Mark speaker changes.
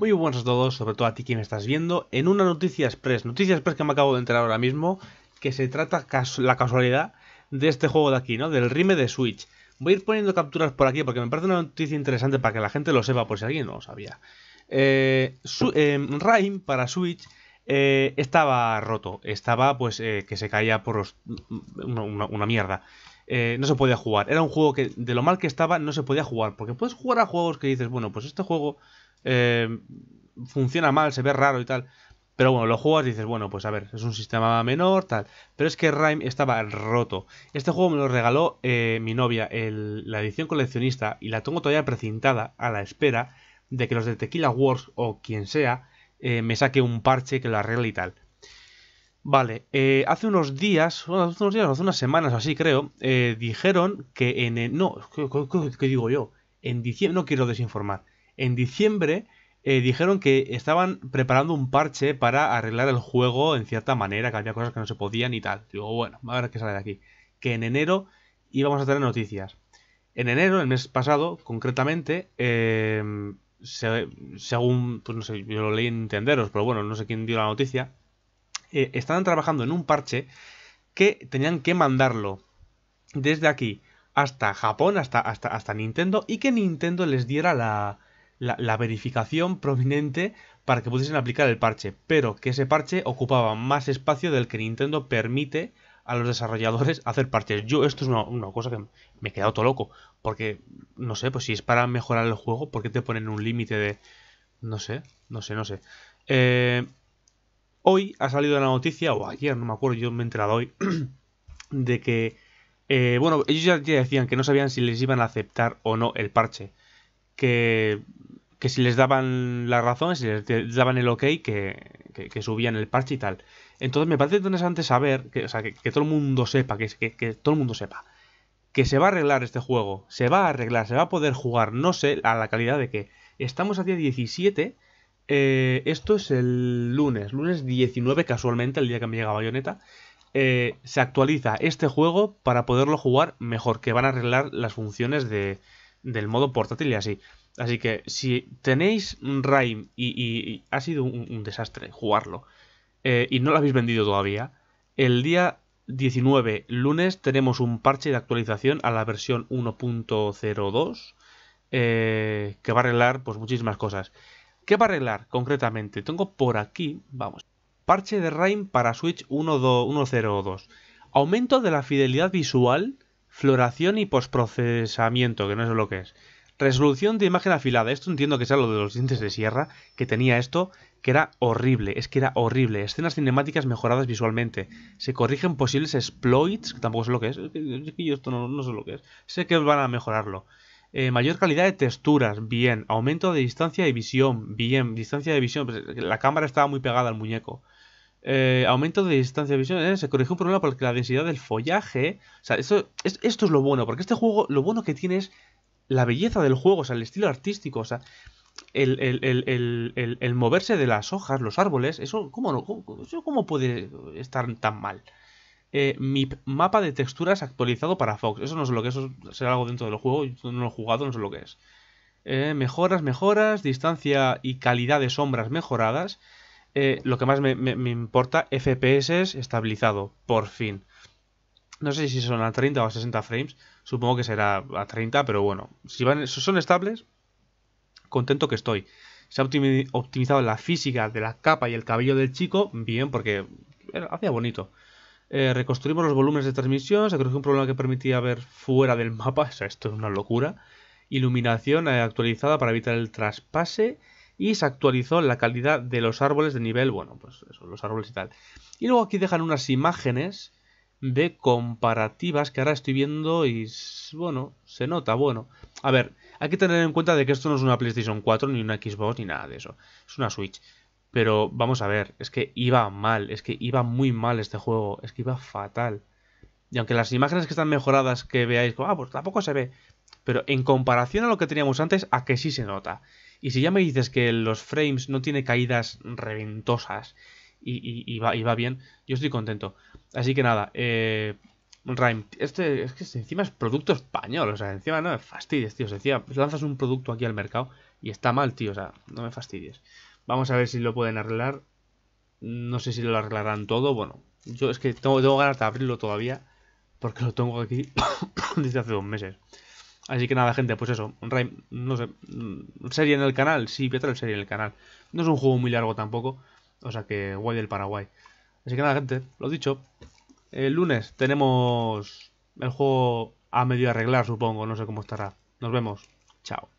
Speaker 1: Muy buenas a todos, sobre todo a ti quien me estás viendo, en una noticia express, noticia express que me acabo de enterar ahora mismo, que se trata la casualidad de este juego de aquí, ¿no? Del rime de Switch. Voy a ir poniendo capturas por aquí porque me parece una noticia interesante para que la gente lo sepa, por si alguien no lo sabía. Eh, eh Rime para Switch eh, estaba roto, estaba pues eh, que se caía por mm, mm, una, una, mierda. no se podía jugar. Era un juego que de lo mal que estaba no se podía jugar. Porque puedes jugar a juegos que dices, bueno, pues este juego eh, funciona mal, se ve raro y tal. Pero bueno, lo juegas y dices, bueno, pues a ver, es un sistema menor, tal. Pero es que Rime estaba roto. Este juego me lo regaló eh, mi novia, la edición coleccionista, y la tengo todavía precintada a la espera de que los de Tequila Wars o quien sea eh, me saque un parche que lo arregle y tal. Vale, hace unos días, hace días, unas semanas o así creo, dijeron que en... no, qué digo yo? En diciembre, no quiero desinformar en diciembre eh, dijeron que estaban preparando un parche para arreglar el juego en cierta manera, que había cosas que no se podían y tal. Digo, bueno, a ver qué sale de aquí. Que en enero íbamos a tener noticias. En enero, el mes pasado, concretamente, eh, según, pues no sé, yo lo leí en Tenderos, pero bueno, no sé quién dio la noticia, eh, estaban trabajando en un parche que tenían que mandarlo desde aquí hasta Japón, hasta, hasta Nintendo, y que Nintendo les diera la, la, verificación prominente para que pudiesen aplicar el parche, pero que ese parche ocupaba más espacio del que Nintendo permite a los desarrolladores hacer parches. Yo, esto es una, cosa que me he quedado todo loco. Porque, no sé, pues si es para mejorar el juego, ¿por qué te ponen un límite de. No sé, no sé, no sé. Eh, hoy ha salido la noticia, o ayer, no me acuerdo, yo me he enterado hoy, de que. Eh, bueno, ellos ya decían que no sabían si les iban a aceptar o no el parche. Que que si les daban la razón, si les daban el ok, que, subían el parche y tal. Entonces me parece interesante saber, que, o sea, que, todo el mundo sepa, que, todo el mundo sepa, que se va a arreglar este juego, se va a arreglar, se va a poder jugar, no sé, a la calidad de que estamos a día 17, eh, esto es el lunes, lunes 19 casualmente, el día que me llega Bayonetta, eh, se actualiza este juego para poderlo jugar mejor, que van a arreglar las funciones de, del modo portátil y así. Así que si tenéis Rime y, y, ha sido un, desastre jugarlo eh, y no lo habéis vendido todavía, el día 19, lunes, tenemos un parche de actualización a la versión 1.02 eh, que va a arreglar pues, muchísimas cosas. ¿Qué va a arreglar concretamente? Tengo por aquí, vamos, parche de Rime para Switch 1.02. Aumento de la fidelidad visual, floración y postprocesamiento, que no sé lo que es. Resolución de imagen afilada. Esto entiendo que sea lo de los dientes de sierra, que tenía esto, que era horrible. Es que era horrible. Escenas cinemáticas mejoradas visualmente. Se corrigen posibles exploits, que tampoco sé lo que es. que yo esto no, sé lo que es. Sé que van a mejorarlo. Eh, mayor calidad de texturas, bien. Aumento de distancia de visión, bien. Distancia de visión, pues, la cámara estaba muy pegada al muñeco. Eh, aumento de distancia de visión, eh, se corrigió un problema porque la densidad del follaje. O sea, esto, es, esto es lo bueno, porque este juego lo bueno que tiene es la belleza del juego, o sea, el estilo artístico, o sea, el, moverse de las hojas, los árboles, eso, ¿cómo, no, puede estar tan mal? Eh, mi mapa de texturas actualizado para Fox. Eso no sé lo que es, eso será algo dentro del juego, yo no lo he jugado, no sé lo que es. Eh, mejoras, mejoras, distancia y calidad de sombras mejoradas. Eh, lo que más me, importa, FPS estabilizado, por fin. No sé si son a 30 o a 60 frames, Supongo que será a 30, pero bueno, si, van, son estables, contento que estoy. Se ha optimizado la física de la capa y el cabello del chico, bien, porque hacía bonito. Eh, reconstruimos los volúmenes de transmisión, se corrigió un problema que permitía ver fuera del mapa, o sea, esto es una locura. Iluminación eh, actualizada para evitar el traspase y se actualizó la calidad de los árboles de nivel, bueno, pues eso, los árboles y tal. Y luego aquí dejan unas imágenes de comparativas que ahora estoy viendo y bueno, se nota, bueno. A ver, hay que tener en cuenta de que esto no es una PlayStation 4 ni una Xbox ni nada de eso. Es una Switch. Pero vamos a ver, es que iba mal, es que iba muy mal este juego, es que iba fatal. Y aunque las imágenes que están mejoradas que veáis, ah, pues tampoco se ve. Pero en comparación a lo que teníamos antes, a que sí se nota. Y si ya me dices que los frames no tiene caídas reventosas y, va, bien. Yo estoy contento. Así que nada, eh, este, es que encima es producto español, o sea, encima no me fastidies, tío. Encima lanzas un producto aquí al mercado y está mal, tío, o sea, no me fastidies. Vamos a ver si lo pueden arreglar. No sé si lo arreglarán todo, bueno, yo es que tengo, tengo ganas de abrirlo todavía porque lo tengo aquí desde hace dos meses. Así que nada, gente, pues eso. Rime, no sé. Serie en el canal, sí, voy a serie en el canal. No es un juego muy largo tampoco. O sea que guay del Paraguay. Así que nada, gente, lo dicho. El lunes tenemos el juego a medio arreglar, supongo. No sé cómo estará. Nos vemos. Chao.